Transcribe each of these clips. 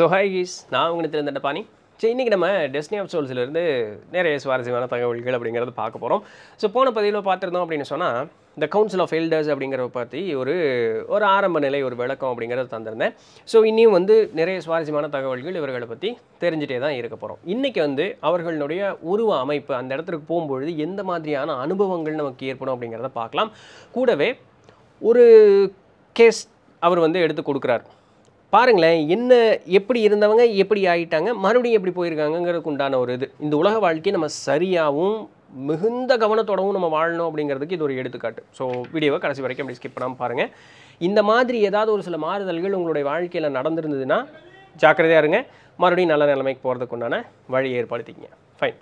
so ஹைகிஸ் நான் உங்களுக்கு தெரிந்த பாணி சரி இன்றைக்கி நம்ம டெஸ்னி ஆஃப் சோல்ஸ்லேருந்து நிறைய சுவாரஸ்யமான தகவல்கள் அப்படிங்கிறத பார்க்க போகிறோம் ஸோ போன பதிவில் பார்த்துருந்தோம் அப்படின்னு சொன்னால் இந்த கவுன்சில் ஆஃப் எல்டர்ஸ் அப்படிங்கிறத பற்றி ஒரு ஒரு ஆரம்ப நிலை ஒரு விளக்கம் அப்படிங்கிறத தந்திருந்தேன் ஸோ இன்னியும் வந்து நிறைய சுவாரஸ்யமான தகவல்கள் இவர்களை பற்றி தெரிஞ்சிட்டே தான் இருக்க போகிறோம் இன்றைக்கி வந்து அவர்களுடைய உருவ அமைப்பு அந்த இடத்துக்கு போகும்பொழுது எந்த மாதிரியான அனுபவங்கள் நமக்கு ஏற்படும் அப்படிங்கிறத பார்க்கலாம் கூடவே ஒரு கேஸ் அவர் வந்து எடுத்து கொடுக்குறார் பாருங்களேன் என்ன எப்படி இருந்தவங்க எப்படி ஆகிட்டாங்க மறுபடியும் எப்படி போயிருக்காங்கங்கிறதுக்கு உண்டான ஒரு இது இந்த உலக வாழ்க்கையை நம்ம சரியாகவும் மிகுந்த கவனத்தோடவும் நம்ம வாழணும் அப்படிங்கிறதுக்கு இது ஒரு எடுத்துக்காட்டு ஸோ வீடியோவை கடைசி வரைக்கும் அப்படி ஸ்கிப் பண்ணாமல் பாருங்கள் இந்த மாதிரி ஏதாவது ஒரு சில மாறுதல்கள் உங்களுடைய வாழ்க்கையில் நடந்திருந்ததுன்னா ஜாக்கிரதையாக இருங்க மறுபடியும் நல்ல நிலைமைக்கு போகிறதுக்கு உண்டான வழி ஏற்படுத்திக்கங்க ஃபைன்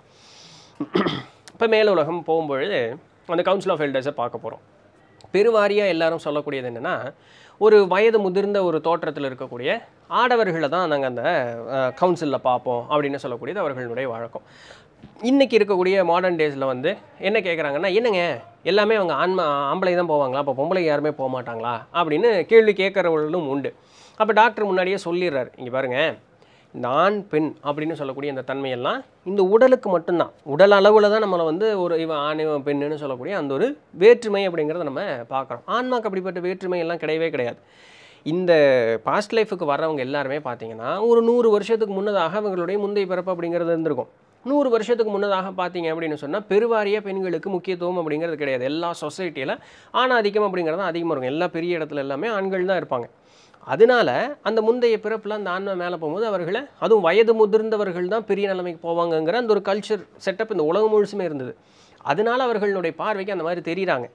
இப்போ மேல உலகம் போகும்பொழுது அந்த கவுன்சில் ஆஃப் எல்டர்ஸை பார்க்க போகிறோம் பெருவாரியாக எல்லாரும் சொல்லக்கூடியது என்னென்னா ஒரு வயது முதிர்ந்த ஒரு தோற்றத்தில் இருக்கக்கூடிய ஆடவர்களை தான் நாங்கள் அந்த கவுன்சிலில் பார்ப்போம் அப்படின்னு சொல்லக்கூடியது அவர்களுடைய வழக்கம் இன்றைக்கி இருக்கக்கூடிய மாடர்ன் டேஸில் வந்து என்ன கேட்குறாங்கன்னா என்னங்க எல்லாமே அவங்க ஆன்மா ஆம்பளை தான் போவாங்களா அப்போ பொம்பளை யாருமே போக மாட்டாங்களா அப்படின்னு கேள்வி கேட்குறவர்களும் உண்டு அப்போ டாக்டர் முன்னாடியே சொல்லிடுறாரு இங்கே பாருங்கள் இந்த ஆண் பெண் அப்படின்னு சொல்லக்கூடிய அந்த தன்மையெல்லாம் இந்த உடலுக்கு மட்டும்தான் உடல் அளவில் தான் நம்மளை வந்து ஒரு இவன் ஆண் இவன் பெண்ணுன்னு சொல்லக்கூடிய அந்த ஒரு வேற்றுமை அப்படிங்கிறத நம்ம பார்க்குறோம் ஆன்மாக்கு அப்படிப்பட்ட வேற்றுமை எல்லாம் கிடையவே கிடையாது இந்த பாஸ்ட் லைஃபுக்கு வர்றவங்க எல்லாருமே பார்த்தீங்கன்னா ஒரு நூறு வருஷத்துக்கு முன்னதாக அவங்களுடைய முந்தைய பிறப்பு அப்படிங்கிறது இருந்திருக்கும் நூறு வருஷத்துக்கு முன்னதாக பார்த்தீங்க அப்படின்னு சொன்னால் பெருவாரிய பெண்களுக்கு முக்கியத்துவம் அப்படிங்கிறது கிடையாது எல்லா சொசைட்டியில் ஆணாதிக்கம் அப்படிங்கிறது தான் அதிகமாக இருக்கும் எல்லா பெரிய இடத்துல எல்லாமே ஆண்கள் தான் இருப்பாங்க அதனால் அந்த முந்தைய பிறப்பில் அந்த ஆன்மை மேலே போகும்போது அவர்களை அதுவும் வயது முதிர்ந்தவர்கள் தான் பெரிய நிலைமைக்கு போவாங்கங்கிற அந்த ஒரு கல்ச்சர் செட்டப் இந்த உலகம் முழுசுமே இருந்தது அதனால் அவர்களுடைய பார்வைக்கு அந்த மாதிரி தெரிகிறாங்க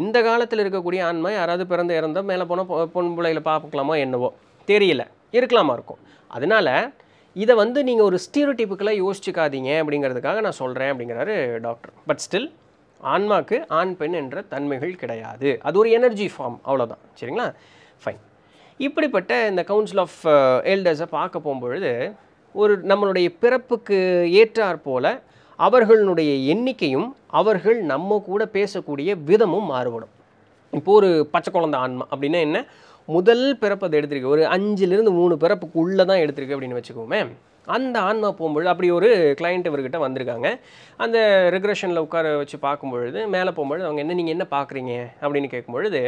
இந்த காலத்தில் இருக்கக்கூடிய ஆன்மை யாராவது பிறந்த இறந்தால் மேலே போனால் பொன் பிள்ளைகளை பார்க்கலாமா என்னவோ தெரியல இருக்கலாமா இருக்கும் அதனால் இதை வந்து நீங்கள் ஒரு ஸ்டீரியோடிப்புக்கெல்லாம் யோசிச்சுக்காதீங்க அப்படிங்கிறதுக்காக நான் சொல்கிறேன் அப்படிங்கிறாரு டாக்டர் பட் ஸ்டில் ஆன்மாக்கு ஆண் பெண் என்ற தன்மைகள் கிடையாது அது ஒரு எனர்ஜி ஃபார்ம் அவ்வளோதான் சரிங்களா ஃபைன் இப்படிப்பட்ட இந்த கவுன்சில் ஆஃப் எல்டர்ஸை பார்க்க போகும்பொழுது ஒரு நம்மளுடைய பிறப்புக்கு ஏற்றாற் போல அவர்களுடைய எண்ணிக்கையும் அவர்கள் நம்ம கூட பேசக்கூடிய விதமும் மாறுபடும் இப்போது ஒரு பச்சை குழந்த ஆன்மா அப்படின்னா என்ன முதல் பிறப்பு அதை எடுத்திருக்கு ஒரு அஞ்சுலேருந்து மூணு பிறப்புக்கு உள்ளே தான் எடுத்திருக்கு அப்படின்னு வச்சுக்கோமே அந்த ஆன்மா போகும்பொழுது அப்படி ஒரு கிளைண்ட் இவர்கிட்ட வந்திருக்காங்க அந்த ரெகுரேஷனில் உட்கார வச்சு பார்க்கும்பொழுது மேலே போகும்பொழுது அவங்க என்ன நீங்கள் என்ன பார்க்குறீங்க அப்படின்னு கேட்கும்பொழுது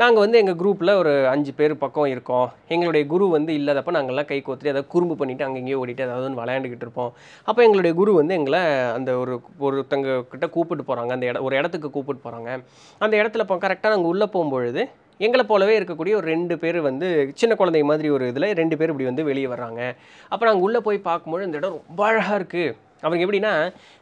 நாங்கள் வந்து எங்கள் குரூப்பில் ஒரு அஞ்சு பேர் பக்கம் இருக்கோம் எங்களுடைய குரு வந்து இல்லாதப்போ நாங்கள்லாம் கை கோத்துட்டு ஏதாவது குறும்பு பண்ணிவிட்டு அங்கே இங்கேயோ ஓடிட்டு ஏதாவது ஒன்று விளையாண்டுக்கிட்டு இருப்போம் அப்போ எங்களுடைய குரு வந்து எங்களை அந்த ஒரு ஒருத்தங்க கிட்ட கூப்பிட்டு போகிறாங்க அந்த இட ஒரு இடத்துக்கு கூப்பிட்டு போகிறாங்க அந்த இடத்துல இப்போ கரெக்டாக நாங்கள் உள்ளே போகும்பொழுது எங்களை போலவே இருக்கக்கூடிய ஒரு ரெண்டு பேர் வந்து சின்ன குழந்தை மாதிரி ஒரு இதில் ரெண்டு பேர் இப்படி வந்து வெளியே வர்றாங்க அப்புறம் நாங்கள் உள்ளே போய் பார்க்கும்போது இந்த இடம் ரொம்ப அழகாக இருக்குது அவங்க எப்படின்னா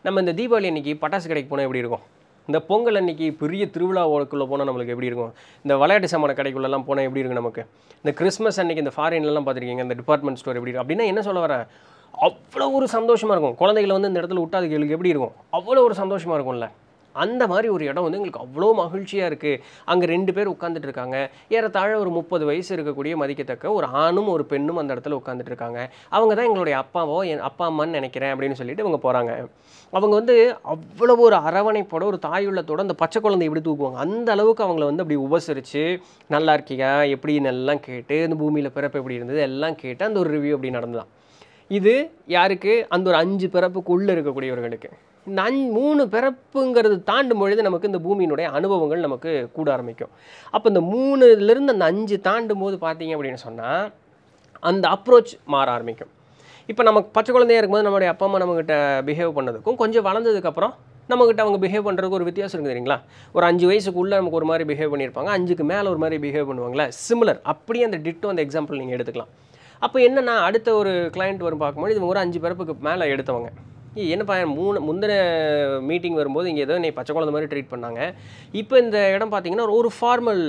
நம்ம இந்த தீபாவளி அன்றைக்கி பட்டாசு கடைக்கு போனால் எப்படி இருக்கும் இந்த பொங்கல் அன்னைக்கு பெரிய திருவிழாவுக்குள்ளே போனால் நம்மளுக்கு எப்படி இருக்கும் இந்த விளையாட்டு சாமான கடைக்குள்ளெல்லாம் போனால் எப்படி இருக்கும் நமக்கு இந்த கிறிஸ்மஸ் அன்னைக்கு இந்த ஃபாரின்லலாம் பார்த்துருக்கீங்க இந்த டிபார்ட்மெண்ட் ஸ்டோர் எப்படி இருக்கும் அப்படின்னா என்ன சொல்ல வரேன் அவ்வளோ ஒரு சந்தோஷமாக இருக்கும் குழந்தைகளை வந்து இந்த இடத்துல விட்டாத அதுக்கு எப்படி இருக்கும் அவ்வளோ ஒரு சந்தோஷமாக இருக்கும்ல அந்த மாதிரி ஒரு இடம் வந்து எங்களுக்கு அவ்வளோ மகிழ்ச்சியாக இருக்குது அங்கே ரெண்டு பேர் உட்காந்துட்டு இருக்காங்க ஏறத்தாழ ஒரு முப்பது வயசு இருக்கக்கூடிய மதிக்கத்தக்க ஒரு ஆணும் ஒரு பெண்ணும் அந்த இடத்துல உட்காந்துட்டு இருக்காங்க அவங்க தான் எங்களுடைய அப்பாவோ என் அப்பா அம்மான்னு நினைக்கிறேன் அப்படின்னு சொல்லிட்டு இவங்க போகிறாங்க அவங்க வந்து அவ்வளோ ஒரு அரவணைப்போட ஒரு தாயுள்ளத்தோட அந்த பச்சை குழந்தை இப்படி தூக்குவாங்க அந்த அளவுக்கு அவங்கள வந்து அப்படி உபசரித்து நல்லா இருக்கீங்க எப்படின்னு எல்லாம் கேட்டு இந்த பூமியில் பிறப்பு எப்படி இருந்தது எல்லாம் கேட்டு அந்த ஒரு ரிவ்யூ அப்படி நடந்ததான் இது யாருக்கு அந்த ஒரு அஞ்சு பிறப்புக்குள்ளே இருக்கக்கூடியவர்களுக்கு நன் மூணு பிறப்புங்கிறது தாண்டும் பொழுது நமக்கு இந்த பூமியினுடைய அனுபவங்கள் நமக்கு கூட ஆரம்பிக்கும் அப்போ இந்த மூணுலேருந்து அந்த அஞ்சு தாண்டும் போது பார்த்தீங்க அப்படின்னு சொன்னால் அந்த அப்ரோச் மாற ஆரம்பிக்கும் இப்போ நமக்கு பச்சை குழந்தையாக இருக்கும்போது நம்மளுடைய அப்பா அம்மா நம்மக்கிட்ட பிஹேவ் பண்ணதுக்கும் கொஞ்சம் வளர்ந்ததுக்கப்புறம் நம்மக்கிட்ட அவங்க பிஹேவ் பண்ணுறதுக்கு ஒரு வித்தியாசம் இருக்குது தெரியுங்களா ஒரு அஞ்சு வயசுக்குள்ளே நமக்கு ஒரு மாதிரி பிஹேவ் பண்ணியிருப்பாங்க அஞ்சுக்கு மேலே ஒரு மாதிரி பிஹேவ் பண்ணுவாங்களே சிமிலர் அப்படியே அந்த டிட்டும் அந்த எக்ஸாம்பிள் நீங்கள் எடுத்துக்கலாம் அப்போ என்னென்னா அடுத்த ஒரு கிளைண்ட் வரும் பார்க்கும்போது இவங்க ஒரு அஞ்சு பிறப்புக்கு மேலே எடுத்தவங்க என்னப்பா மூணு முந்தின மீட்டிங் வரும்போது இங்கே ஏதோ நீ பச்சை குழந்த மாதிரி ட்ரீட் பண்ணாங்க இப்போ இந்த இடம் பார்த்தீங்கன்னா ஒரு ஃபார்மல்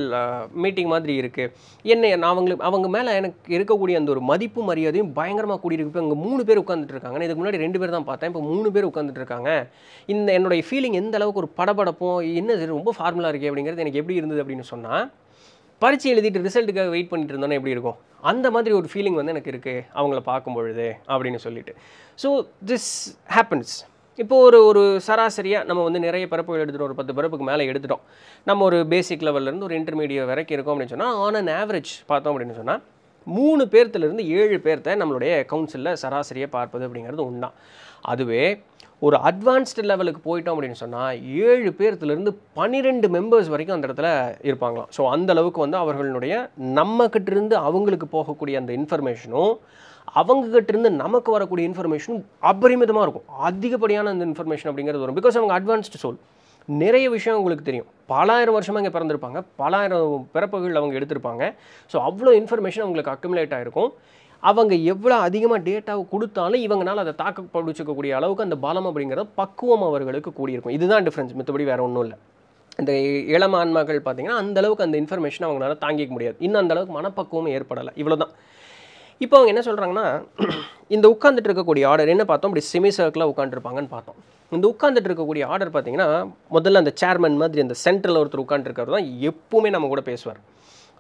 மீட்டிங் மாதிரி இருக்குது என்ன நான் அவங்களுக்கு அவங்க மேலே எனக்கு இருக்கக்கூடிய அந்த ஒரு மதிப்பு மரியாதையும் பயங்கரமாக கூடியிருக்கு இப்போ இங்கே மூணு பேர் உட்காந்துட்டு இருக்காங்க இதுக்கு முன்னாடி ரெண்டு பேர் தான் பார்த்தேன் இப்போ மூணு பேர் உட்காந்துட்டு இருக்காங்க இந்த என்னுடைய ஃபீலிங் எந்த அளவுக்கு ஒரு படபடப்போ என்ன ரொம்ப ஃபார்முலாக இருக்குது அப்படிங்கிறது எனக்கு எப்படி இருந்தது அப்படின்னு சொன்னால் பரீட்சை எழுதிட்டு ரிசல்ட்டுக்காக வெயிட் பண்ணிட்டு இருந்தோன்னா எப்படி இருக்கும் அந்த மாதிரி ஒரு ஃபீலிங் வந்து எனக்கு இருக்குது அவங்கள பார்க்கும் பொழுது அப்படின்னு சொல்லிட்டு ஸோ திஸ் ஹேப்பன்ஸ் இப்போது ஒரு ஒரு சராசரியாக நம்ம வந்து நிறைய பரப்புகள் எடுத்துகிட்டு ஒரு பத்து பரப்புக்கு மேலே எடுத்துட்டோம் நம்ம ஒரு பேசிக் லெவல்லேருந்து ஒரு இன்டர்மீடியட் வரைக்கும் இருக்கோம் அப்படின்னு சொன்னால் ஆன் அன் ஆவரேஜ் பார்த்தோம் அப்படின்னு சொன்னால் மூணு பேர்த்துலேருந்து ஏழு பேர்த்த நம்மளுடைய கவுன்சிலில் சராசரியாக பார்ப்பது அப்படிங்கிறது ஒன்றா அதுவே ஒரு அட்வான்ஸ்டு லெவலுக்கு போயிட்டோம் அப்படின்னு சொன்னால் ஏழு பேர்த்துலேருந்து பன்னிரெண்டு மெம்பர்ஸ் வரைக்கும் அந்த இடத்துல இருப்பாங்களாம் ஸோ அந்த அளவுக்கு வந்து அவர்களுடைய நம்மக்கிட்டிருந்து அவங்களுக்கு போகக்கூடிய அந்த இன்ஃபர்மேஷனும் இருந்து நமக்கு வரக்கூடிய இன்ஃபர்மேஷனும் அபரிமிதமாக இருக்கும் அதிகப்படியான அந்த இன்ஃபர்மேஷன் அப்படிங்கிறது வரும் பிகாஸ் அவங்க அட்வான்ஸ்டு சோல் நிறைய விஷயம் உங்களுக்கு தெரியும் பலாயிரம் வருஷமாக இங்கே பிறந்திருப்பாங்க பலாயிரம் பிறப்புகள் அவங்க எடுத்திருப்பாங்க ஸோ அவ்வளோ இன்ஃபர்மேஷன் அவங்களுக்கு அக்குமுலேட் ஆகிருக்கும் அவங்க எவ்வளோ அதிகமாக டேட்டாவை கொடுத்தாலும் இவங்களால் அதை தாக்க பிடிச்சிக்கக்கூடிய அளவுக்கு அந்த பலம் அப்படிங்கிறது பக்குவம் அவர்களுக்கு கூடியிருக்கும் இதுதான் டிஃப்ரென்ஸ் மற்றபடி வேறு ஒன்றும் இல்லை இந்த இளம் பார்த்தீங்கன்னா அந்தளவுக்கு அந்த இன்ஃபர்மேஷன் அவங்களால தாங்கிக்க முடியாது இன்னும் அந்தளவுக்கு மனப்பக்குவமும் ஏற்படலை இவ்வளோ தான் இப்போ அவங்க என்ன சொல்கிறாங்கன்னா இந்த உட்காந்துட்டு இருக்கக்கூடிய ஆர்டர் என்ன பார்த்தோம் அப்படி செமி சர்க்கிளாக உட்காந்துருப்பாங்கன்னு பார்த்தோம் இந்த உட்காந்துட்டு இருக்கக்கூடிய ஆர்டர் பார்த்தீங்கன்னா முதல்ல அந்த சேர்மன் மாதிரி அந்த சென்டரில் ஒருத்தர் உட்காந்துருக்கிறது தான் எப்பவுமே நம்ம கூட பேசுவார்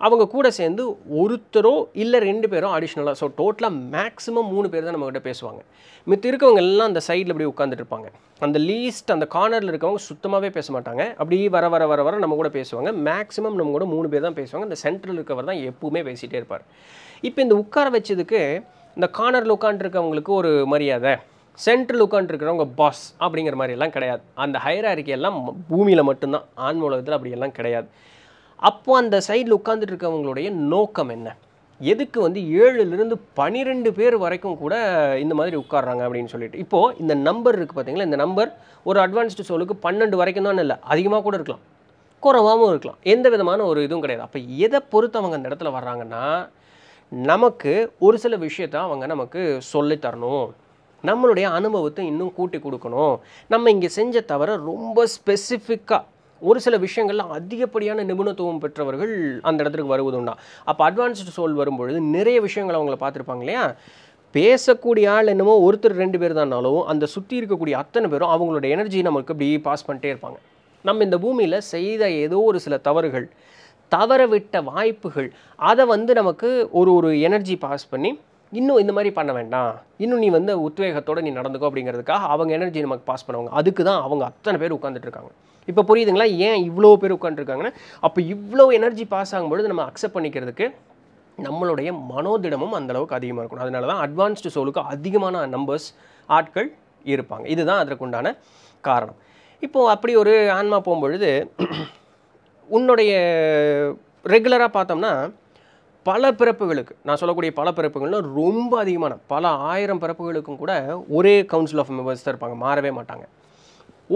அவங்க கூட சேர்ந்து ஒருத்தரோ இல்லை ரெண்டு பேரும் அடிஷ்னலாக ஸோ டோட்டலாக மேக்ஸிமம் மூணு பேர் தான் நம்மக்கிட்ட பேசுவாங்க மித்த இருக்கவங்க எல்லாம் அந்த சைடில் அப்படி உட்காந்துட்டு இருப்பாங்க அந்த லீஸ்ட் அந்த கார்னரில் இருக்கவங்க சுத்தமாகவே பேச மாட்டாங்க அப்படி வர வர வர வர நம்ம கூட பேசுவாங்க மேக்ஸிமம் நம்ம கூட மூணு பேர் தான் பேசுவாங்க அந்த சென்டரில் இருக்கவர் தான் எப்பவுமே பேசிகிட்டே இருப்பார் இப்போ இந்த உட்கார வச்சதுக்கு இந்த கார்னரில் உட்காந்துருக்கவங்களுக்கு ஒரு மரியாதை சென்ட்ரல் உட்காந்துருக்கிறவங்க பாஸ் அப்படிங்கிற மாதிரியெல்லாம் கிடையாது அந்த ஹையர் அறிக்கையெல்லாம் பூமியில் மட்டும்தான் ஆண் அப்படியெல்லாம் கிடையாது அப்போ அந்த சைடில் உட்காந்துட்டு இருக்கவங்களுடைய நோக்கம் என்ன எதுக்கு வந்து ஏழுலேருந்து பனிரெண்டு பேர் வரைக்கும் கூட இந்த மாதிரி உட்காடுறாங்க அப்படின்னு சொல்லிட்டு இப்போது இந்த நம்பர் இருக்குது பார்த்தீங்களா இந்த நம்பர் ஒரு அட்வான்ஸ்டு சோலுக்கு பன்னெண்டு வரைக்கும் தான் இல்லை அதிகமாக கூட இருக்கலாம் குறவாகவும் இருக்கலாம் எந்த விதமான ஒரு இதுவும் கிடையாது அப்போ எதை பொறுத்து அவங்க அந்த இடத்துல வர்றாங்கன்னா நமக்கு ஒரு சில விஷயத்த அவங்க நமக்கு சொல்லித்தரணும் நம்மளுடைய அனுபவத்தை இன்னும் கூட்டி கொடுக்கணும் நம்ம இங்கே செஞ்ச தவிர ரொம்ப ஸ்பெசிஃபிக்காக ஒரு சில விஷயங்கள்லாம் அதிகப்படியான நிபுணத்துவம் பெற்றவர்கள் அந்த இடத்துக்கு வருவதுண்டா அப்போ அட்வான்ஸ்டு சோல் வரும்பொழுது நிறைய விஷயங்கள் அவங்கள பார்த்துருப்பாங்க இல்லையா பேசக்கூடிய ஆள் என்னமோ ஒருத்தர் ரெண்டு பேர் தானாலும் அந்த சுற்றி இருக்கக்கூடிய அத்தனை பேரும் அவங்களோட எனர்ஜி நமக்கு அப்படி பாஸ் பண்ணிட்டே இருப்பாங்க நம்ம இந்த பூமியில் செய்த ஏதோ ஒரு சில தவறுகள் தவறவிட்ட வாய்ப்புகள் அதை வந்து நமக்கு ஒரு ஒரு எனர்ஜி பாஸ் பண்ணி இன்னும் இந்த மாதிரி பண்ண வேண்டாம் இன்னும் நீ வந்து உத்வேகத்தோடு நீ நடந்துக்கோ அப்படிங்கிறதுக்காக அவங்க எனர்ஜி நமக்கு பாஸ் பண்ணுவாங்க அதுக்கு தான் அவங்க அத்தனை பேர் உட்காந்துட்டு இருக்காங்க இப்போ புரியுதுங்களா ஏன் இவ்வளோ பேர் உட்காந்துருக்காங்கன்னா அப்போ இவ்வளோ எனர்ஜி பாஸ் ஆகும்பொழுது நம்ம அக்செப்ட் பண்ணிக்கிறதுக்கு நம்மளுடைய மனோதிடமும் அந்தளவுக்கு அதிகமாக இருக்கணும் அதனால தான் அட்வான்ஸ்டு சோலுக்கு அதிகமான நம்பர்ஸ் ஆட்கள் இருப்பாங்க இதுதான் அதற்குண்டான காரணம் இப்போது அப்படி ஒரு ஆன்மா போகும்பொழுது உன்னுடைய ரெகுலராக பார்த்தோம்னா பல பிறப்புகளுக்கு நான் சொல்லக்கூடிய பல பிறப்புகள்னால் ரொம்ப அதிகமான பல ஆயிரம் பிறப்புகளுக்கும் கூட ஒரே கவுன்சில் ஆஃப் மெம்பர்ஸ் தான் இருப்பாங்க மாறவே மாட்டாங்க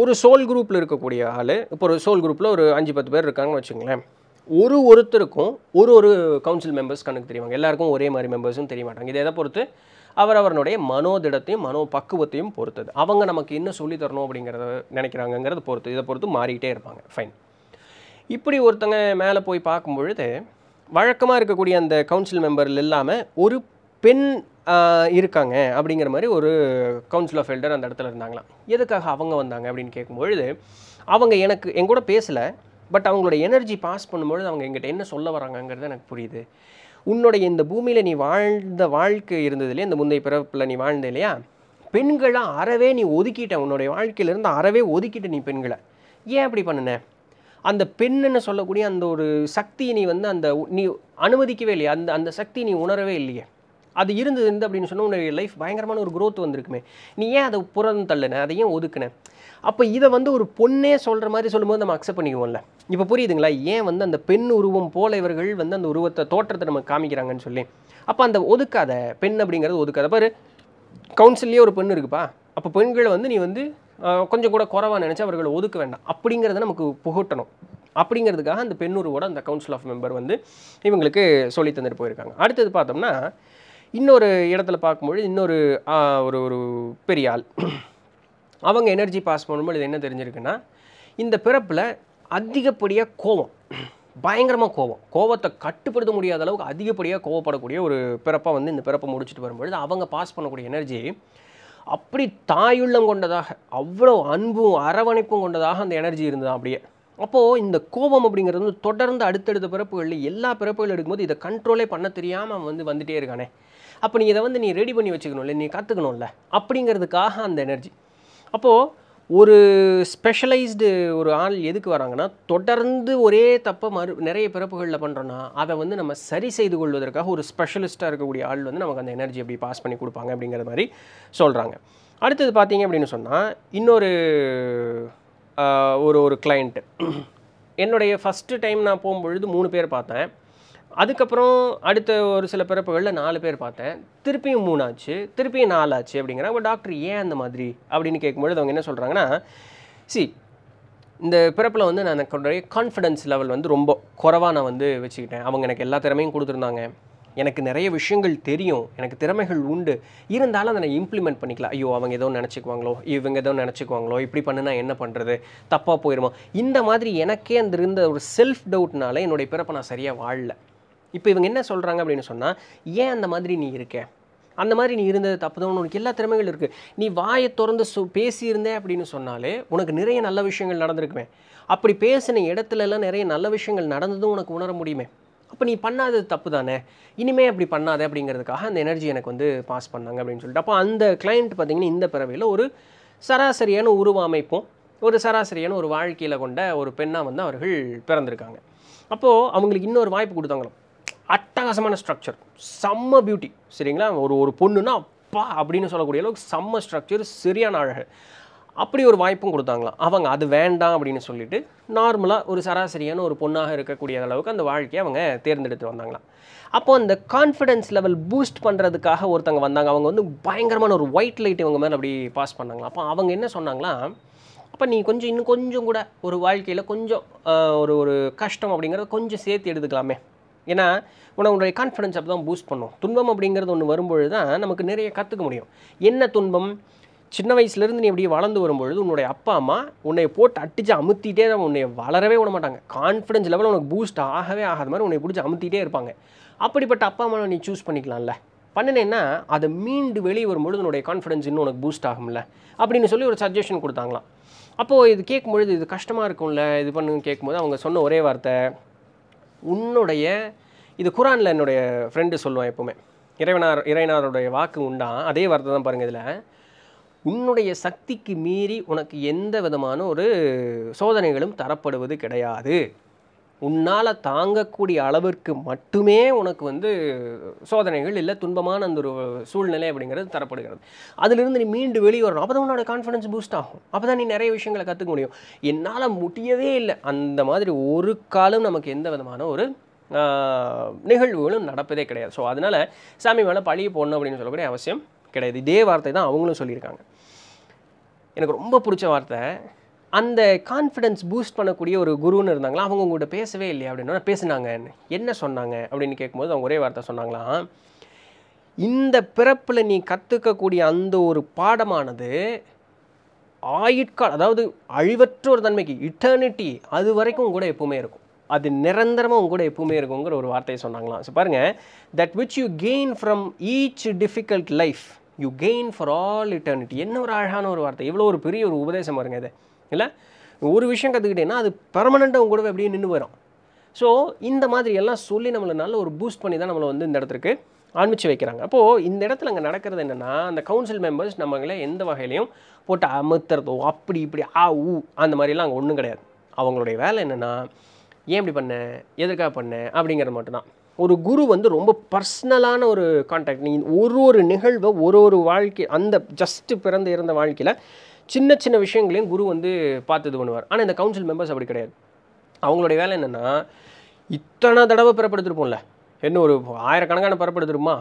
ஒரு சோல் குரூப்பில் இருக்கக்கூடிய ஆள் இப்போ ஒரு சோல் குரூப்பில் ஒரு அஞ்சு பத்து பேர் இருக்காங்கன்னு வச்சுங்களேன் ஒரு ஒருத்தருக்கும் ஒரு ஒரு கவுன்சில் மெம்பர்ஸ் கணக்கு தெரியவாங்க எல்லாருக்கும் ஒரே மாதிரி மெம்பர்ஸும் தெரிய மாட்டாங்க இதை எதை பொறுத்து அவரனுடைய மனோதிடத்தையும் மனோ பக்குவத்தையும் பொறுத்தது அவங்க நமக்கு என்ன சொல்லித்தரணும் தரணும் அப்படிங்கிறத நினைக்கிறாங்கங்கிறத பொறுத்து இதை பொறுத்து மாறிக்கிட்டே இருப்பாங்க ஃபைன் இப்படி ஒருத்தங்க மேலே போய் பார்க்கும் பொழுது வழக்கமாக இருக்கக்கூடிய அந்த கவுன்சில் மெம்பரில் இல்லாமல் ஒரு பெண் இருக்காங்க அப்படிங்கிற மாதிரி ஒரு கவுன்சில் ஆஃப் எல்டர் அந்த இடத்துல இருந்தாங்களாம் எதுக்காக அவங்க வந்தாங்க அப்படின்னு கேட்கும்பொழுது அவங்க எனக்கு எங்கூட பேசலை பட் அவங்களோட எனர்ஜி பாஸ் பண்ணும்பொழுது அவங்க எங்கிட்ட என்ன சொல்ல வராங்கங்கிறது எனக்கு புரியுது உன்னுடைய இந்த பூமியில் நீ வாழ்ந்த வாழ்க்கை இருந்தது இந்த முந்தைய பிறப்பில் நீ வாழ்ந்த இல்லையா பெண்களை அறவே நீ ஒதுக்கிட்ட உன்னுடைய வாழ்க்கையிலேருந்து அறவே ஒதுக்கிட்ட நீ பெண்களை ஏன் அப்படி பண்ணின அந்த பெண்ணுன்னு சொல்லக்கூடிய அந்த ஒரு சக்தியை நீ வந்து அந்த நீ அனுமதிக்கவே இல்லையா அந்த அந்த சக்தி நீ உணரவே இல்லையே அது இருந்தது இருந்து அப்படின்னு சொன்னால் உன்னுடைய லைஃப் பயங்கரமான ஒரு குரோத் வந்திருக்குமே நீ ஏன் அதை புறம் தள்ளுன அதை ஏன் ஒதுக்குன அப்போ இதை வந்து ஒரு பொண்ணே சொல்கிற மாதிரி சொல்லும்போது நம்ம அக்செப்ட் பண்ணிக்குவோம்ல இப்போ புரியுதுங்களா ஏன் வந்து அந்த பெண் உருவம் போல இவர்கள் வந்து அந்த உருவத்தை தோற்றத்தை நம்ம காமிக்கிறாங்கன்னு சொல்லி அப்போ அந்த ஒதுக்காத பெண் அப்படிங்கிறது ஒதுக்காத பாரு கவுன்சிலே ஒரு பெண் இருக்குப்பா அப்போ பெண்களை வந்து நீ வந்து கொஞ்சம் கூட குறவாக நினச்சி அவர்களை ஒதுக்க வேண்டாம் அப்படிங்கிறத நமக்கு புகட்டணும் அப்படிங்கிறதுக்காக அந்த பெண்ணுருவோட அந்த கவுன்சில் ஆஃப் மெம்பர் வந்து இவங்களுக்கு சொல்லி தந்துட்டு போயிருக்காங்க அடுத்தது பார்த்தோம்னா இன்னொரு இடத்துல பார்க்கும்பொழுது இன்னொரு ஒரு ஒரு பெரிய ஆள் அவங்க எனர்ஜி பாஸ் பண்ணும்போது இது என்ன தெரிஞ்சிருக்குன்னா இந்த பிறப்பில் அதிகப்படியாக கோபம் பயங்கரமாக கோபம் கோவத்தை கட்டுப்படுத்த முடியாத அளவுக்கு அதிகப்படியாக கோவப்படக்கூடிய ஒரு பிறப்பாக வந்து இந்த பிறப்பை முடிச்சுட்டு வரும்பொழுது அவங்க பாஸ் பண்ணக்கூடிய எனர்ஜி அப்படி தாயுள்ளம் கொண்டதாக அவ்வளோ அன்பும் அரவணைப்பும் கொண்டதாக அந்த எனர்ஜி இருந்தது அப்படியே அப்போது இந்த கோபம் அப்படிங்கிறது வந்து தொடர்ந்து அடுத்தடுத்த பிறப்புகளில் எல்லா பிறப்புகளும் எடுக்கும்போது இதை கண்ட்ரோலே பண்ண தெரியாமல் வந்து வந்துகிட்டே இருக்கானே அப்போ நீங்கள் இதை வந்து நீ ரெடி பண்ணி வச்சுக்கணும்ல நீ கற்றுக்கணும்ல அப்படிங்கிறதுக்காக அந்த எனர்ஜி அப்போது ஒரு ஸ்பெஷலைஸ்டு ஒரு ஆள் எதுக்கு வராங்கன்னா தொடர்ந்து ஒரே தப்பை மறு நிறைய பிறப்புகளில் பண்ணுறோன்னா அதை வந்து நம்ம சரி செய்து கொள்வதற்காக ஒரு ஸ்பெஷலிஸ்ட்டாக இருக்கக்கூடிய ஆள் வந்து நமக்கு அந்த எனர்ஜி அப்படி பாஸ் பண்ணி கொடுப்பாங்க அப்படிங்கிற மாதிரி சொல்கிறாங்க அடுத்தது பார்த்தீங்க அப்படின்னு சொன்னால் இன்னொரு ஒரு ஒரு கிளைண்ட்டு என்னுடைய ஃபஸ்ட்டு டைம் நான் போகும்பொழுது மூணு பேர் பார்த்தேன் அதுக்கப்புறம் அடுத்த ஒரு சில பிறப்புகளில் நாலு பேர் பார்த்தேன் திருப்பியும் மூணாச்சு திருப்பியும் ஆச்சு அப்படிங்கிற ஒரு டாக்டர் ஏன் அந்த மாதிரி அப்படின்னு கேட்கும்பொழுது அவங்க என்ன சொல்கிறாங்கன்னா சி இந்த பிறப்பில் வந்து நான் எனக்கு கான்ஃபிடென்ஸ் லெவல் வந்து ரொம்ப குறவாக நான் வந்து வச்சுக்கிட்டேன் அவங்க எனக்கு எல்லா திறமையும் கொடுத்துருந்தாங்க எனக்கு நிறைய விஷயங்கள் தெரியும் எனக்கு திறமைகள் உண்டு இருந்தாலும் அதை நான் இம்ப்ளிமெண்ட் பண்ணிக்கலாம் ஐயோ அவங்க ஏதோ நினச்சிக்குவாங்களோ இவங்க ஏதோ நினச்சிக்குவாங்களோ இப்படி பண்ணுனா என்ன பண்ணுறது தப்பாக போயிடுமோ இந்த மாதிரி எனக்கே அந்த இருந்த ஒரு செல்ஃப் டவுட்னால என்னுடைய பிறப்பை நான் சரியாக வாழலை இப்போ இவங்க என்ன சொல்கிறாங்க அப்படின்னு சொன்னால் ஏன் அந்த மாதிரி நீ இருக்க அந்த மாதிரி நீ இருந்தது தப்பு தான் உனக்கு எல்லா திறமைகளும் இருக்குது நீ வாயை திறந்து சொ பேசியிருந்தேன் அப்படின்னு சொன்னாலே உனக்கு நிறைய நல்ல விஷயங்கள் நடந்திருக்குமே அப்படி பேசின இடத்துலலாம் நிறைய நல்ல விஷயங்கள் நடந்ததும் உனக்கு உணர முடியுமே அப்போ நீ பண்ணாதது தப்பு தானே இனிமே அப்படி பண்ணாத அப்படிங்கிறதுக்காக அந்த எனர்ஜி எனக்கு வந்து பாஸ் பண்ணாங்க அப்படின்னு சொல்லிட்டு அப்போ அந்த கிளைண்ட் பார்த்திங்கன்னா இந்த பிறவையில் ஒரு சராசரியான உருவ அமைப்பும் ஒரு சராசரியான ஒரு வாழ்க்கையில் கொண்ட ஒரு பெண்ணாக வந்து அவர்கள் பிறந்திருக்காங்க அப்போது அவங்களுக்கு இன்னொரு வாய்ப்பு கொடுத்தாங்களோ அட்டகாசமான ஸ்ட்ரக்சர் செம்ம பியூட்டி சரிங்களா ஒரு ஒரு பொண்ணுன்னா அப்பா அப்படின்னு சொல்லக்கூடிய அளவுக்கு செம்ம ஸ்ட்ரக்சர் சரியான அழகு அப்படி ஒரு வாய்ப்பும் கொடுத்தாங்களாம் அவங்க அது வேண்டாம் அப்படின்னு சொல்லிட்டு நார்மலாக ஒரு சராசரியான ஒரு பொண்ணாக இருக்கக்கூடிய அளவுக்கு அந்த வாழ்க்கையை அவங்க தேர்ந்தெடுத்து வந்தாங்களாம் அப்போ அந்த கான்ஃபிடன்ஸ் லெவல் பூஸ்ட் பண்ணுறதுக்காக ஒருத்தவங்க வந்தாங்க அவங்க வந்து பயங்கரமான ஒரு ஒயிட் லைட் இவங்க மேலே அப்படி பாஸ் பண்ணாங்களாம் அப்போ அவங்க என்ன சொன்னாங்களா அப்போ நீ கொஞ்சம் இன்னும் கொஞ்சம் கூட ஒரு வாழ்க்கையில் கொஞ்சம் ஒரு ஒரு கஷ்டம் அப்படிங்கிறத கொஞ்சம் சேர்த்து எடுத்துக்கலாமே ஏன்னா உன்னுடைய கான்ஃபிடன்ஸ் அப்போ தான் பூஸ்ட் பண்ணும் துன்பம் அப்படிங்கிறது ஒன்று வரும்பொழுது தான் நமக்கு நிறைய கற்றுக்க முடியும் என்ன துன்பம் சின்ன வயசுலேருந்து நீ இப்படி வளர்ந்து வரும்பொழுது உன்னுடைய அப்பா அம்மா உன்னை போட்டு அடித்து அமுத்திட்டே தான் உன்னை வளரவே விட மாட்டாங்க கான்ஃபிடன்ஸ் லெவல் உனக்கு பூஸ்ட் ஆகவே ஆகாத மாதிரி உன்னை பிடிச்சி அமுத்திட்டே இருப்பாங்க அப்படிப்பட்ட அப்பா அம்மாவை நீ சூஸ் பண்ணிக்கலாம்ல பண்ணினேன்னா அதை மீண்டு வெளியே வரும்பொழுது உன்னுடைய கான்ஃபிடன்ஸ் இன்னும் உனக்கு பூஸ்ட் ஆகும்ல அப்படின்னு சொல்லி ஒரு சஜஷன் கொடுத்தாங்களாம் அப்போது இது கேட்கும்பொழுது இது கஷ்டமாக இருக்கும்ல இது பண்ணுன்னு கேட்கும்போது அவங்க சொன்ன ஒரே வார்த்தை உன்னுடைய இது குரானில் என்னுடைய ஃப்ரெண்டு சொல்லுவான் எப்போவுமே இறைவனார் இறைவனாருடைய வாக்கு உண்டா அதே வார்த்தை தான் பாருங்கள் இதில் உன்னுடைய சக்திக்கு மீறி உனக்கு எந்த விதமான ஒரு சோதனைகளும் தரப்படுவது கிடையாது உன்னால் தாங்கக்கூடிய அளவிற்கு மட்டுமே உனக்கு வந்து சோதனைகள் இல்லை துன்பமான அந்த ஒரு சூழ்நிலை அப்படிங்கிறது தரப்படுகிறது அதிலிருந்து நீ மீண்டு வெளியே வரணும் அப்போ தான் உன்னோட கான்ஃபிடன்ஸ் பூஸ்ட் ஆகும் அப்போ தான் நீ நிறைய விஷயங்களை கற்றுக்க முடியும் என்னால் முடியவே இல்லை அந்த மாதிரி ஒரு காலம் நமக்கு எந்த விதமான ஒரு நிகழ்வுகளும் நடப்பதே கிடையாது ஸோ அதனால் சாமி மேலே பழிய போடணும் அப்படின்னு சொல்லக்கூடிய அவசியம் கிடையாது இதே வார்த்தை தான் அவங்களும் சொல்லியிருக்காங்க எனக்கு ரொம்ப பிடிச்ச வார்த்தை அந்த கான்ஃபிடென்ஸ் பூஸ்ட் பண்ணக்கூடிய ஒரு குருன்னு இருந்தாங்களா அவங்க உங்கள்கிட்ட பேசவே இல்லையா அப்படின்னா பேசினாங்க என்ன சொன்னாங்க அப்படின்னு கேட்கும்போது அவங்க ஒரே வார்த்தை சொன்னாங்களாம் இந்த பிறப்பில் நீ கற்றுக்கக்கூடிய அந்த ஒரு பாடமானது ஆயுட்கால் அதாவது அழிவற்ற ஒரு தன்மைக்கு இட்டர்னிட்டி அது வரைக்கும் கூட எப்பவுமே இருக்கும் அது நிரந்தரமாக உங்க கூட எப்பவுமே இருக்குங்கிற ஒரு வார்த்தையை சொன்னாங்களாம் ஸோ பாருங்கள் that which you gain from each difficult life you gain for all eternity என்ன ஒரு அழகான ஒரு வார்த்தை இவ்வளோ ஒரு பெரிய ஒரு உபதேசம் வருங்க இது இல்லை ஒரு விஷயம் கற்றுக்கிட்டீங்கன்னா அது பர்மனெண்ட்டாக உங்க கூட அப்படியே நின்று வரும் ஸோ இந்த மாதிரி எல்லாம் சொல்லி நம்மளை நல்ல ஒரு பூஸ்ட் பண்ணி தான் நம்மளை வந்து இந்த இடத்துக்கு ஆரம்பித்து வைக்கிறாங்க அப்போது இந்த இடத்துல அங்கே நடக்கிறது என்னென்னா அந்த கவுன்சில் மெம்பர்ஸ் நம்மளே எந்த வகையிலையும் போட்டு அமுத்துறதோ அப்படி இப்படி ஆ ஊ அந்த மாதிரிலாம் அங்கே ஒன்றும் கிடையாது அவங்களுடைய வேலை என்னென்னா ஏன் இப்படி பண்ண எதற்காக பண்ண அப்படிங்கிறது மட்டும்தான் ஒரு குரு வந்து ரொம்ப பர்சனலான ஒரு கான்டாக்ட் நீ ஒரு ஒரு நிகழ்வை ஒரு ஒரு வாழ்க்கை அந்த ஜஸ்ட்டு பிறந்து இருந்த வாழ்க்கையில் சின்ன சின்ன விஷயங்களையும் குரு வந்து பார்த்து இது பண்ணுவார் ஆனால் இந்த கவுன்சில் மெம்பர்ஸ் அப்படி கிடையாது அவங்களுடைய வேலை என்னென்னா இத்தனை தடவை பிறப்படுத்திருப்போம்ல என்ன ஒரு ஆயிரக்கணக்கான பிறப்படுத்திருமா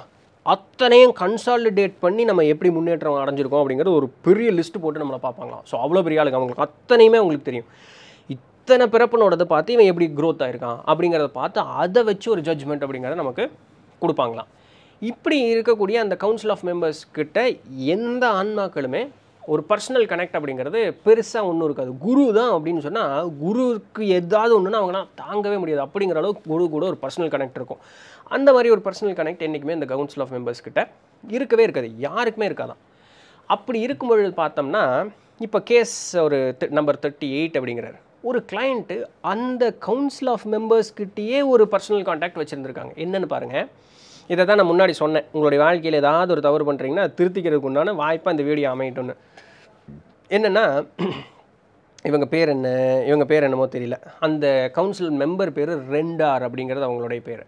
அத்தனையும் கன்சாலிடேட் பண்ணி நம்ம எப்படி முன்னேற்றம் அடைஞ்சிருக்கோம் அப்படிங்கிறது ஒரு பெரிய லிஸ்ட் போட்டு நம்மளை பார்ப்பாங்களாம் ஸோ அவ்வளோ பெரிய ஆளுக்கு அவங்களுக்கு அத்தனையுமே அவங்களுக்கு தெரியும் இத்தனை பிறப்பினோடது பார்த்து இவன் எப்படி க்ரோத் ஆகிருக்கான் அப்படிங்கிறத பார்த்து அதை வச்சு ஒரு ஜட்ஜ்மெண்ட் அப்படிங்கிறத நமக்கு கொடுப்பாங்களாம் இப்படி இருக்கக்கூடிய அந்த கவுன்சில் ஆஃப் மெம்பர்ஸ் கிட்ட எந்த ஆன்மாக்களுமே ஒரு பர்சனல் கனெக்ட் அப்படிங்கிறது பெருசாக ஒன்றும் இருக்காது குரு தான் அப்படின்னு சொன்னால் குருவுக்கு ஏதாவது ஒன்றுனா அவங்களாம் தாங்கவே முடியாது அப்படிங்கிற அளவுக்கு குரு கூட ஒரு பர்சனல் கனெக்ட் இருக்கும் அந்த மாதிரி ஒரு பர்சனல் கனெக்ட் என்றைக்குமே இந்த கவுன்சில் ஆஃப் மெம்பர்ஸ் கிட்ட இருக்கவே இருக்காது யாருக்குமே இருக்காதான் அப்படி இருக்கும்பொழுது பார்த்தோம்னா இப்போ கேஸ் ஒரு நம்பர் தேர்ட்டி எயிட் அப்படிங்கிறார் ஒரு கிளைண்ட்டு அந்த கவுன்சில் ஆஃப் மெம்பர்ஸ்கிட்டேயே ஒரு பர்சனல் கான்டாக்ட் வச்சுருந்துருக்காங்க என்னென்னு பாருங்கள் இதை தான் நான் முன்னாடி சொன்னேன் உங்களுடைய வாழ்க்கையில் ஏதாவது ஒரு தவறு பண்ணுறீங்கன்னா திருத்திக்கிறதுக்கு உண்டான வாய்ப்பாக இந்த வீடியோ அமையட்டும்னு என்னென்னா இவங்க பேர் என்ன இவங்க பேர் என்னமோ தெரியல அந்த கவுன்சில் மெம்பர் பேர் ரெண்டார் அப்படிங்கிறது அவங்களுடைய பேர்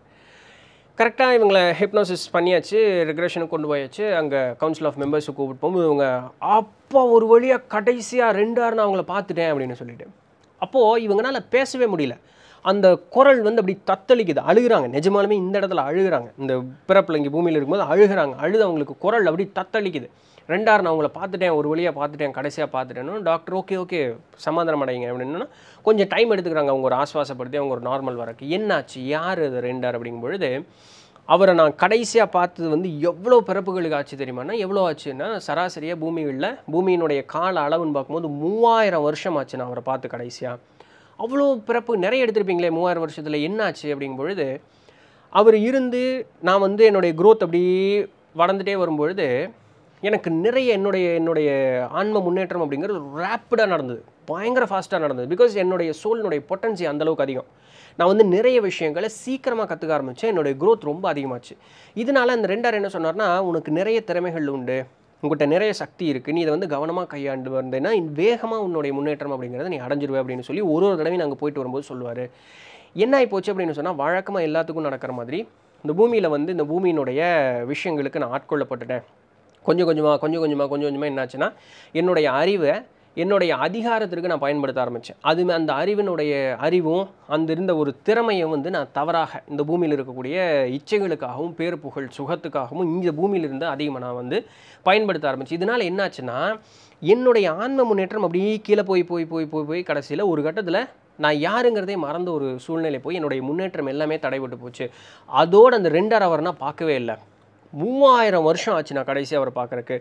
கரெக்டாக இவங்களை ஹிப்னோசிஸ் பண்ணியாச்சு ரெகுலேஷனுக்கு கொண்டு போயாச்சு அங்கே கவுன்சில் ஆஃப் மெம்பர்ஸுக்கு கூப்பிட்டு போகும்போது இவங்க அப்போ ஒரு வழியாக கடைசியாக ரெண்டார் நான் அவங்கள பார்த்துட்டேன் அப்படின்னு சொல்லிட்டு அப்போது இவங்களால் பேசவே முடியல அந்த குரல் வந்து அப்படி தத்தளிக்குது அழுகிறாங்க நிஜமாலுமே இந்த இடத்துல அழுகிறாங்க இந்த பிறப்பில் இங்கே பூமியில் இருக்கும்போது அழுகிறாங்க அழுது அவங்களுக்கு குரல் அப்படி தத்தளிக்குது ரெண்டாயிரம் நான் அவங்கள பார்த்துட்டேன் ஒரு வழியாக பார்த்துட்டேன் கடைசியாக பார்த்துட்டேன்னு டாக்டர் ஓகே ஓகே சமாதானம் அடைங்க அப்படின்னா கொஞ்சம் டைம் எடுத்துக்கிறாங்க அவங்க ஒரு ஆஸ்வாசப்படுத்தி அவங்க ஒரு நார்மல் வரக்கு என்னாச்சு யார் அது ரெண்டார் அப்படிங்கும் பொழுது அவரை நான் கடைசியாக பார்த்தது வந்து எவ்வளோ பிறப்புகளுக்கு ஆச்சு தெரியுமாண்ணா எவ்வளோ ஆச்சுன்னா சராசரியாக பூமிகளில் பூமியினுடைய கால அளவுன்னு பார்க்கும்போது மூவாயிரம் வருஷம் ஆச்சு நான் அவரை பார்த்து கடைசியாக அவ்வளோ பிறப்பு நிறைய எடுத்திருப்பீங்களே மூவாயிரம் வருஷத்தில் என்னாச்சு அப்படிங்கும் பொழுது அவர் இருந்து நான் வந்து என்னுடைய குரோத் அப்படி வளர்ந்துட்டே வரும்பொழுது எனக்கு நிறைய என்னுடைய என்னுடைய ஆன்ம முன்னேற்றம் அப்படிங்கிறது ரேப்பிடாக நடந்தது பயங்கர ஃபாஸ்ட்டாக நடந்தது பிகாஸ் என்னுடைய சோலினுடைய பொட்டன்சி அந்தளவுக்கு அதிகம் நான் வந்து நிறைய விஷயங்களை சீக்கிரமாக கற்றுக்க ஆரம்பித்தேன் என்னுடைய குரோத் ரொம்ப அதிகமாச்சு இதனால் அந்த ரெண்டார் என்ன சொன்னார்னா உனக்கு நிறைய திறமைகள் உண்டு உங்கள்கிட்ட நிறைய சக்தி இருக்குது நீ இதை வந்து கவனமாக கையாண்டு வந்தேன்னா இன் வேகமாக உன்னுடைய முன்னேற்றம் அப்படிங்கிறத நீ அடைஞ்சிருவே அப்படின்னு சொல்லி ஒரு ஒரு தடவை நாங்கள் போயிட்டு வரும்போது சொல்லுவார் என்ன ஆகிப்போச்சு அப்படின்னு சொன்னால் வழக்கமாக எல்லாத்துக்கும் நடக்கிற மாதிரி இந்த பூமியில் வந்து இந்த பூமியினுடைய விஷயங்களுக்கு நான் ஆட்கொள்ளப்பட்டுட்டேன் கொஞ்சம் கொஞ்சமாக கொஞ்சம் கொஞ்சமாக கொஞ்சம் கொஞ்சமாக என்னாச்சுன்னா என்னுடைய அறிவை என்னுடைய அதிகாரத்திற்கு நான் பயன்படுத்த ஆரம்பித்தேன் அது அந்த அறிவினுடைய அறிவும் அந்த இருந்த ஒரு திறமையும் வந்து நான் தவறாக இந்த பூமியில் இருக்கக்கூடிய இச்சைகளுக்காகவும் பேர் புகழ் சுகத்துக்காகவும் இந்த பூமியிலிருந்து அதிகமாக நான் வந்து பயன்படுத்த ஆரம்பித்தேன் இதனால் என்னாச்சுன்னா என்னுடைய ஆன்ம முன்னேற்றம் அப்படியே கீழே போய் போய் போய் போய் போய் கடைசியில் ஒரு கட்டத்தில் நான் யாருங்கிறதே மறந்த ஒரு சூழ்நிலை போய் என்னுடைய முன்னேற்றம் எல்லாமே தடைபட்டு போச்சு அதோடு அந்த ரெண்டரை அவர்னால் பார்க்கவே இல்லை மூவாயிரம் வருஷம் ஆச்சு நான் கடைசியாக அவரை பார்க்குறக்கு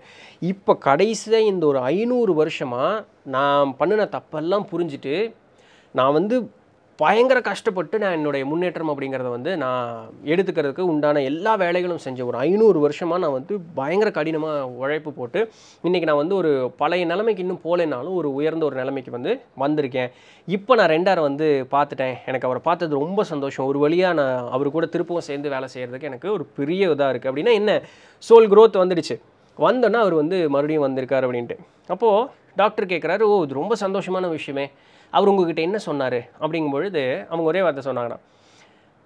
இப்போ கடைசியாக இந்த ஒரு ஐநூறு வருஷமாக நான் பண்ணின தப்பெல்லாம் புரிஞ்சுட்டு நான் வந்து பயங்கர கஷ்டப்பட்டு நான் என்னுடைய முன்னேற்றம் அப்படிங்கிறத வந்து நான் எடுத்துக்கிறதுக்கு உண்டான எல்லா வேலைகளும் செஞ்ச ஒரு ஐநூறு வருஷமாக நான் வந்து பயங்கர கடினமாக உழைப்பு போட்டு இன்றைக்கி நான் வந்து ஒரு பழைய நிலைமைக்கு இன்னும் போகலைனாலும் ஒரு உயர்ந்த ஒரு நிலைமைக்கு வந்து வந்திருக்கேன் இப்போ நான் ரெண்டாரை வந்து பார்த்துட்டேன் எனக்கு அவரை பார்த்தது ரொம்ப சந்தோஷம் ஒரு வழியாக நான் அவர் கூட திருப்பவும் சேர்ந்து வேலை செய்கிறதுக்கு எனக்கு ஒரு பெரிய இதாக இருக்குது அப்படின்னா என்ன சோல் க்ரோத் வந்துடுச்சு வந்தோன்னா அவர் வந்து மறுபடியும் வந்திருக்கார் அப்படின்ட்டு அப்போது டாக்டர் கேட்குறாரு ஓ இது ரொம்ப சந்தோஷமான விஷயமே அவர் உங்ககிட்ட என்ன சொன்னார் அப்படிங்கும்பொழுது அவங்க ஒரே வார்த்தை சொன்னாங்கண்ணா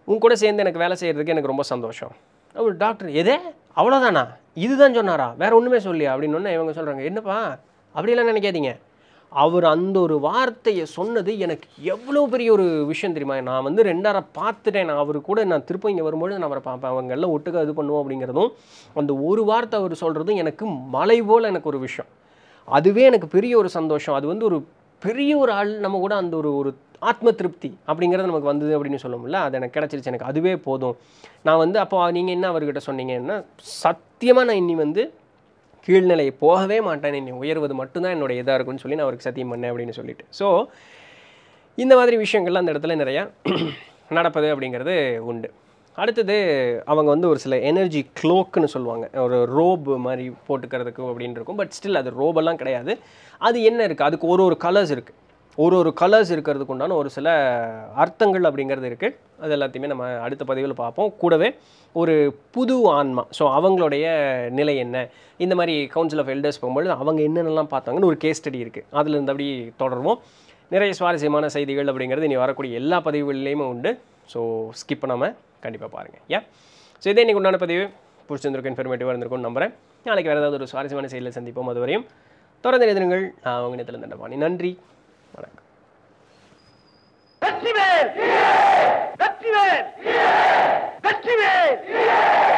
உங்க கூட சேர்ந்து எனக்கு வேலை செய்கிறதுக்கு எனக்கு ரொம்ப சந்தோஷம் அவர் டாக்டர் எதே அவ்வளோதானா இதுதான் சொன்னாரா வேறு ஒன்றுமே சொல்லியா அப்படின்னு இவங்க சொல்கிறாங்க என்னப்பா அப்படிலாம் நினைக்காதீங்க அவர் அந்த ஒரு வார்த்தையை சொன்னது எனக்கு எவ்வளோ பெரிய ஒரு விஷயம் தெரியுமா நான் வந்து ரெண்டார பார்த்துட்டேன் நான் அவர் கூட நான் திருப்பம் இங்கே வரும்பொழுது நான் அவரை பார்ப்பேன் அவங்க எல்லாம் ஒட்டுக்க இது பண்ணுவோம் அப்படிங்கிறதும் அந்த ஒரு வார்த்தை அவர் சொல்கிறதும் எனக்கு மலை போல் எனக்கு ஒரு விஷயம் அதுவே எனக்கு பெரிய ஒரு சந்தோஷம் அது வந்து ஒரு பெரிய ஒரு ஆள் நம்ம கூட அந்த ஒரு ஒரு ஆத்ம திருப்தி அப்படிங்கிறது நமக்கு வந்தது அப்படின்னு சொல்லமுடில அது எனக்கு கிடச்சிருச்சு எனக்கு அதுவே போதும் நான் வந்து அப்போ நீங்கள் என்ன அவர்கிட்ட சொன்னீங்கன்னா சத்தியமாக நான் இன்னி வந்து கீழ்நிலை போகவே மாட்டேன் இன்னி உயர்வது மட்டும்தான் என்னோடய இதாக இருக்கும்னு சொல்லி நான் அவருக்கு சத்தியம் பண்ணேன் அப்படின்னு சொல்லிட்டு ஸோ இந்த மாதிரி விஷயங்கள்லாம் அந்த இடத்துல நிறையா நடப்பது அப்படிங்கிறது உண்டு அடுத்தது அவங்க வந்து ஒரு சில எனர்ஜி க்ளோக்குன்னு சொல்லுவாங்க ஒரு ரோப் மாதிரி போட்டுக்கிறதுக்கு அப்படின்னு இருக்கும் பட் ஸ்டில் அது ரோபெல்லாம் கிடையாது அது என்ன இருக்குது அதுக்கு ஒரு ஒரு கலர்ஸ் இருக்குது ஒரு ஒரு கலர்ஸ் இருக்கிறதுக்கு உண்டான ஒரு சில அர்த்தங்கள் அப்படிங்கிறது இருக்குது அது எல்லாத்தையுமே நம்ம அடுத்த பதிவில் பார்ப்போம் கூடவே ஒரு புது ஆன்மா ஸோ அவங்களுடைய நிலை என்ன இந்த மாதிரி கவுன்சில் ஆஃப் எல்டர்ஸ் போகும்போது அவங்க என்னென்னலாம் பார்த்தாங்கன்னு ஒரு கேஸ் ஸ்டடி இருக்குது அதிலிருந்து அப்படி தொடருவோம் நிறைய சுவாரஸ்யமான செய்திகள் அப்படிங்கிறது இனி வரக்கூடிய எல்லா பதிவுகள்லேயுமே உண்டு ஸோ ஸ்கிப் பண்ணாமல் கண்டிப்பாக பாருங்கள் ஏன் ஸோ இதே இன்றைக்கி உண்டான பதிவு பிடிச்சிருந்திருக்கும் இன்ஃபர்மேட்டிவாக இருந்திருக்கும்னு நம்புகிறேன் நாளைக்கு வேறு ஏதாவது ஒரு சுவாரஸ்யமான செயலில் சந்திப்போம் அதுவரையும் தொடர்ந்து எதிர்கள் நான் அவங்க நேரத்தில் பாணி நன்றி வணக்கம்